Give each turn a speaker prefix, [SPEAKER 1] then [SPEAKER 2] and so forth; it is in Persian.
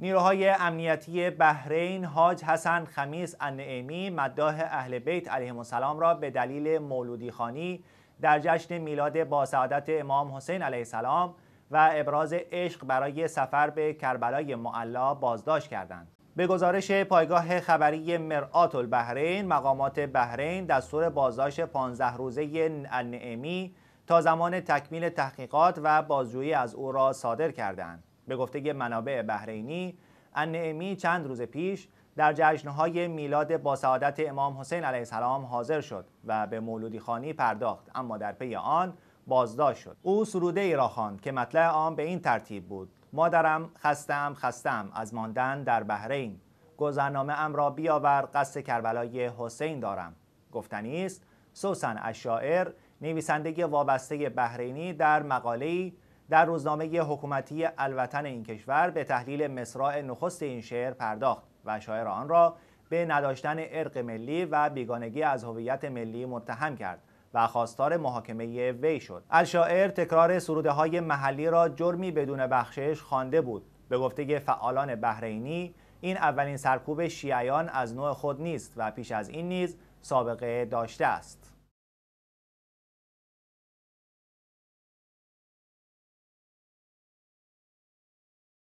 [SPEAKER 1] نیروهای امنیتی بحرین حاج حسن خمیس النعیمی مداح اهل بیت علیه السلام را به دلیل مولودی خانی در جشن میلاد با سعادت امام حسین علیه السلام و ابراز عشق برای سفر به کربلای معلا بازداشت کردند. به گزارش پایگاه خبری مرآت البحرین مقامات بحرین دستور بازداشت 15 روزه النعمی تا زمان تکمیل تحقیقات و بازجویی از او را صادر کردند. به گفته منابع بحرینی انعمی چند روز پیش در جشنهای میلاد با سعادت امام حسین علیه السلام حاضر شد و به مولودی خانی پرداخت اما در پی آن بازداشت شد او سروده ای را خواند که مطلع آن به این ترتیب بود مادرم خستم خستم از ماندن در بحرین گذرنامه ام را بیاور قصد کربلای حسین دارم گفتنی است سوسن اشاعر نویسنده وابسته بحرینی در مقاله‌ای در روزنامه حکومتی الوطن این کشور به تحلیل مصرع نخست این شعر پرداخت و شاعر آن را به نداشتن ارق ملی و بیگانگی از هویت ملی متهم کرد و خواستار محاکمه وی شد الشاعر تکرار سروده های محلی را جرمی بدون بخشش خوانده بود به گفته فعالان بحرینی این اولین سرکوب شیعیان از نوع خود نیست و پیش از این نیز سابقه داشته است